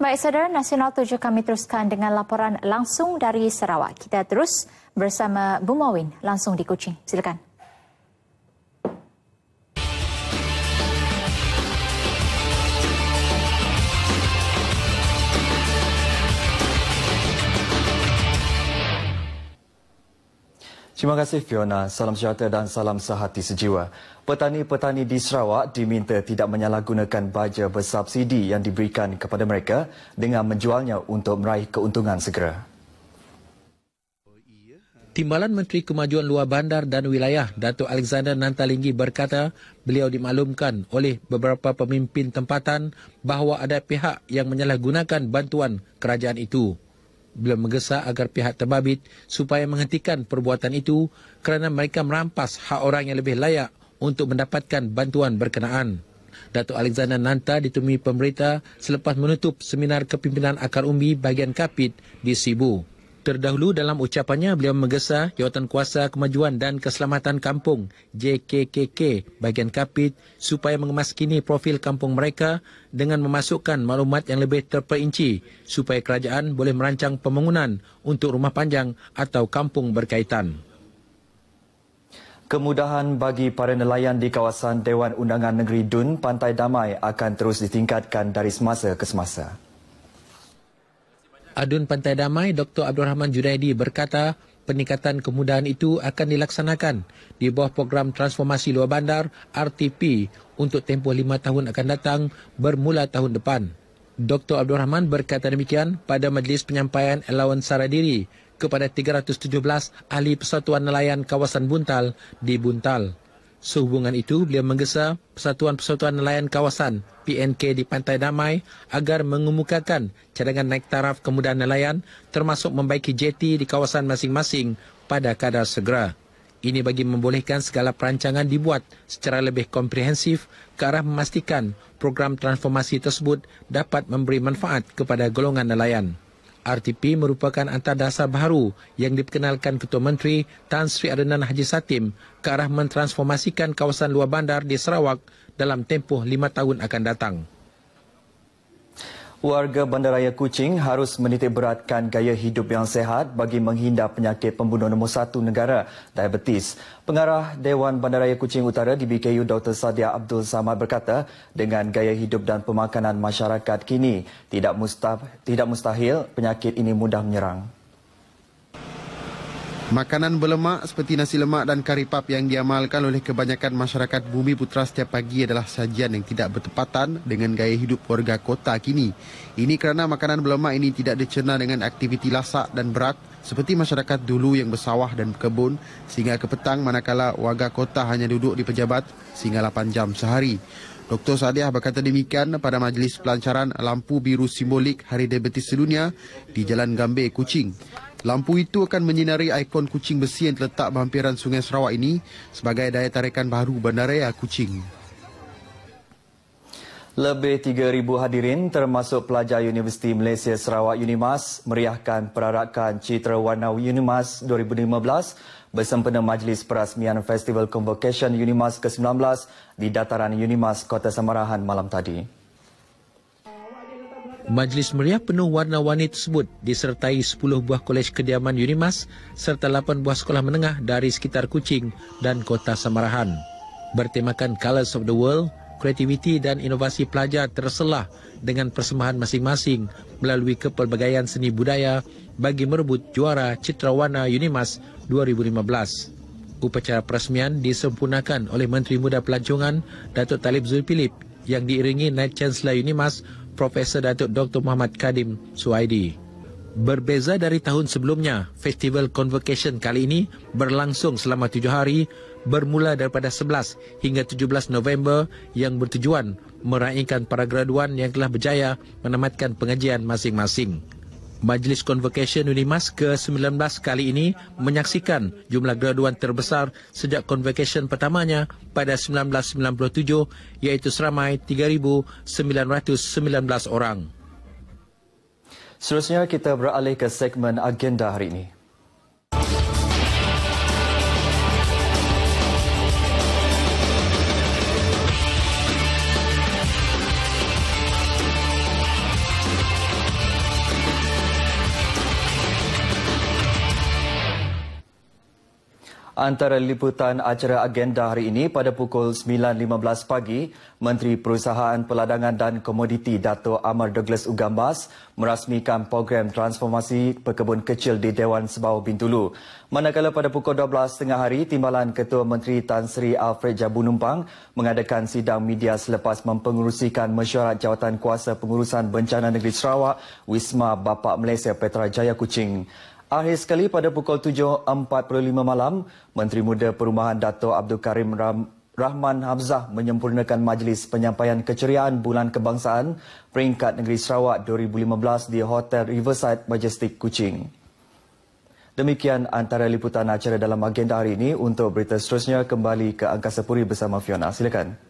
Baik saudara nasional tujuh kami teruskan dengan laporan langsung dari Sarawak. Kita terus bersama Bu langsung di Kuching. Silakan. Terima kasih Fiona. Salam sejahtera dan salam sehati sejiwa. Petani-petani di Sarawak diminta tidak menyalahgunakan baja bersubsidi yang diberikan kepada mereka dengan menjualnya untuk meraih keuntungan segera. Timbalan Menteri Kemajuan Luar Bandar dan Wilayah Datuk Alexander Nantalingi berkata beliau dimaklumkan oleh beberapa pemimpin tempatan bahawa ada pihak yang menyalahgunakan bantuan kerajaan itu. Beliau menggesa agar pihak terbabit supaya menghentikan perbuatan itu kerana mereka merampas hak orang yang lebih layak untuk mendapatkan bantuan berkenaan. Datuk Alexander Nanta ditemui pemerintah selepas menutup seminar kepimpinan akar umbi bagian Kapit di Sibu. Terdahulu dalam ucapannya beliau menggesa jawatan kuasa kemajuan dan keselamatan kampung JKKK bagian Kapit supaya mengemaskini profil kampung mereka dengan memasukkan maklumat yang lebih terperinci supaya kerajaan boleh merancang pembangunan untuk rumah panjang atau kampung berkaitan. Kemudahan bagi para nelayan di kawasan Dewan Undangan Negeri Dun Pantai Damai akan terus ditingkatkan dari semasa ke semasa. Adun Pantai Damai Dr. Abdul Rahman Junaidi berkata peningkatan kemudahan itu akan dilaksanakan di bawah program transformasi luar bandar RTP untuk tempoh lima tahun akan datang bermula tahun depan. Dr. Abdul Rahman berkata demikian pada majlis penyampaian elawan sara diri kepada 317 ahli persatuan nelayan kawasan Buntal di Buntal. Sehubungan itu, beliau menggesa Persatuan-Persatuan Nelayan Kawasan PNK di Pantai Damai agar mengemukakan cadangan naik taraf kemudahan nelayan termasuk membaiki jeti di kawasan masing-masing pada kadar segera. Ini bagi membolehkan segala perancangan dibuat secara lebih komprehensif ke arah memastikan program transformasi tersebut dapat memberi manfaat kepada golongan nelayan. RTP merupakan antar dasar baru yang diperkenalkan Ketua Menteri Tan Sri Adnan Haji Satim ke arah mentransformasikan kawasan luar bandar di Sarawak dalam tempoh lima tahun akan datang. Warga Bandaraya Kuching harus menitikberatkan gaya hidup yang sehat bagi menghindar penyakit pembunuh nombor satu negara, diabetes. Pengarah Dewan Bandaraya Kuching Utara di BKU Dr. Sadia Abdul Samad berkata, dengan gaya hidup dan pemakanan masyarakat kini, tidak mustahil penyakit ini mudah menyerang. Makanan berlemak seperti nasi lemak dan karipap yang diamalkan oleh kebanyakan masyarakat bumi putra setiap pagi adalah sajian yang tidak bertepatan dengan gaya hidup warga kota kini. Ini kerana makanan berlemak ini tidak dicerna dengan aktiviti lasak dan berat seperti masyarakat dulu yang bersawah dan berkebun sehingga ke petang manakala warga kota hanya duduk di pejabat sehingga 8 jam sehari. Dr. Sadiah berkata demikian pada majlis pelancaran lampu biru simbolik Hari Diabetes Sedunia di Jalan Gambir, Kuching. Lampu itu akan menyinari ikon kucing besi yang terletak berhampiran Sungai Sarawak ini sebagai daya tarikan baru bandaraya Kucing. Lebih 3,000 hadirin termasuk pelajar Universiti Malaysia Sarawak Unimas meriahkan perarakan Citra Warna Unimas 2015 bersempena Majlis Perasmian Festival Convocation Unimas ke-19 di dataran Unimas Kota Samarahan malam tadi. Majlis meriah penuh warna-warni tersebut disertai 10 buah kolej kediaman Unimas serta 8 buah sekolah menengah dari sekitar Kuching dan Kota Samarahan. Bertemakan Colors of the World, kreativiti dan inovasi pelajar terselah dengan persembahan masing-masing melalui kepelbagaian seni budaya bagi merebut juara Citrawana Unimas 2015. Upacara peresmian disempurnakan oleh Menteri Muda Pelancongan Datuk Talib Zul Philip yang diiringi Night Chancellor Unimas Profesor Datuk Dr. Muhammad Kadim Suaidi. Berbeza dari tahun sebelumnya, Festival Convocation kali ini berlangsung selama tujuh hari bermula daripada 11 hingga 17 November yang bertujuan meraihkan para graduan yang telah berjaya menamatkan pengajian masing-masing. Majlis Convocation UNIMAS ke-19 kali ini menyaksikan jumlah graduan terbesar sejak convocation pertamanya pada 1997 iaitu seramai 3,919 orang. Selanjutnya kita beralih ke segmen agenda hari ini. Antara liputan acara agenda hari ini pada pukul 9.15 pagi, Menteri Perusahaan Peladangan dan Komoditi Dato' Amar Douglas Ugambas merasmikan program transformasi pekebun kecil di Dewan Sebawah Bintulu. Manakala pada pukul 12.30 hari, Timbalan Ketua Menteri Tan Sri Alfred Jabunumpang mengadakan sidang media selepas mempengurusikan mesyuarat jawatan kuasa pengurusan bencana negeri Sarawak, Wisma Bapak Malaysia Petra Jaya Kucing. Akhir sekali pada pukul 7.45 malam, Menteri Muda Perumahan Dato Abdul Karim Ram Rahman Hamzah menyempurnakan majlis penyampaian keceriaan Bulan Kebangsaan peringkat Negeri Sarawak 2015 di Hotel Riverside Majestic Kuching. Demikian antara liputan acara dalam agenda hari ini untuk berita seterusnya kembali ke Angkasa Puri bersama Fiona. Silakan.